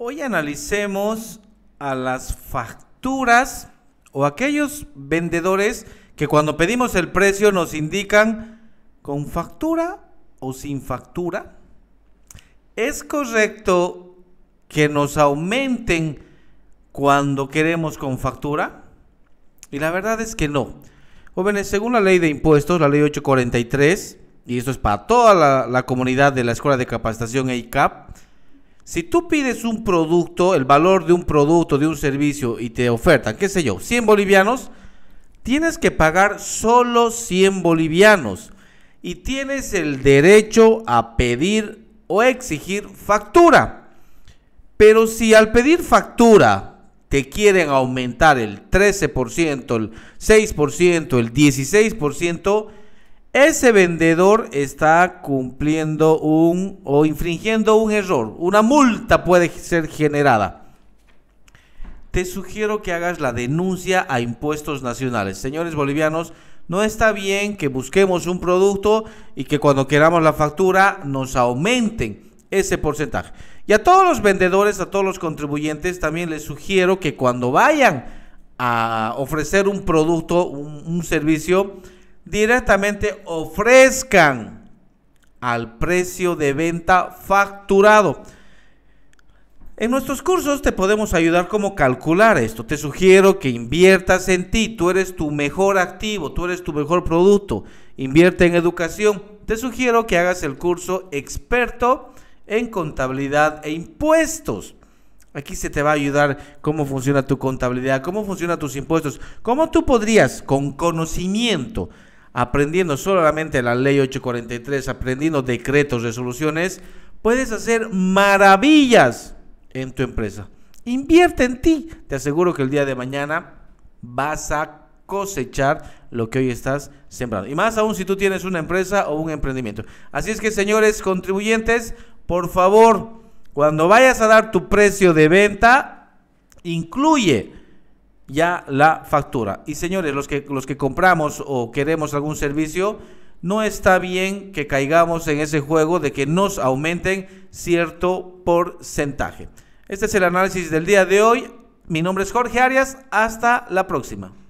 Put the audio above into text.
Hoy analicemos a las facturas o aquellos vendedores que cuando pedimos el precio nos indican con factura o sin factura. ¿Es correcto que nos aumenten cuando queremos con factura? Y la verdad es que no. Jóvenes, según la ley de impuestos, la ley 843, y esto es para toda la, la comunidad de la Escuela de Capacitación EICAP, si tú pides un producto, el valor de un producto, de un servicio y te ofertan, qué sé yo, 100 bolivianos, tienes que pagar solo 100 bolivianos y tienes el derecho a pedir o exigir factura. Pero si al pedir factura te quieren aumentar el 13%, el 6%, el 16%, ese vendedor está cumpliendo un o infringiendo un error. Una multa puede ser generada. Te sugiero que hagas la denuncia a impuestos nacionales. Señores bolivianos, no está bien que busquemos un producto y que cuando queramos la factura nos aumenten ese porcentaje. Y a todos los vendedores, a todos los contribuyentes, también les sugiero que cuando vayan a ofrecer un producto, un, un servicio, directamente ofrezcan al precio de venta facturado. En nuestros cursos te podemos ayudar cómo calcular esto. Te sugiero que inviertas en ti. Tú eres tu mejor activo, tú eres tu mejor producto. Invierte en educación. Te sugiero que hagas el curso experto en contabilidad e impuestos. Aquí se te va a ayudar cómo funciona tu contabilidad, cómo funcionan tus impuestos, cómo tú podrías con conocimiento aprendiendo solamente la ley 843, aprendiendo decretos, resoluciones, puedes hacer maravillas en tu empresa. Invierte en ti. Te aseguro que el día de mañana vas a cosechar lo que hoy estás sembrando. Y más aún si tú tienes una empresa o un emprendimiento. Así es que, señores contribuyentes, por favor, cuando vayas a dar tu precio de venta, incluye ya la factura. Y señores, los que, los que compramos o queremos algún servicio, no está bien que caigamos en ese juego de que nos aumenten cierto porcentaje. Este es el análisis del día de hoy. Mi nombre es Jorge Arias. Hasta la próxima.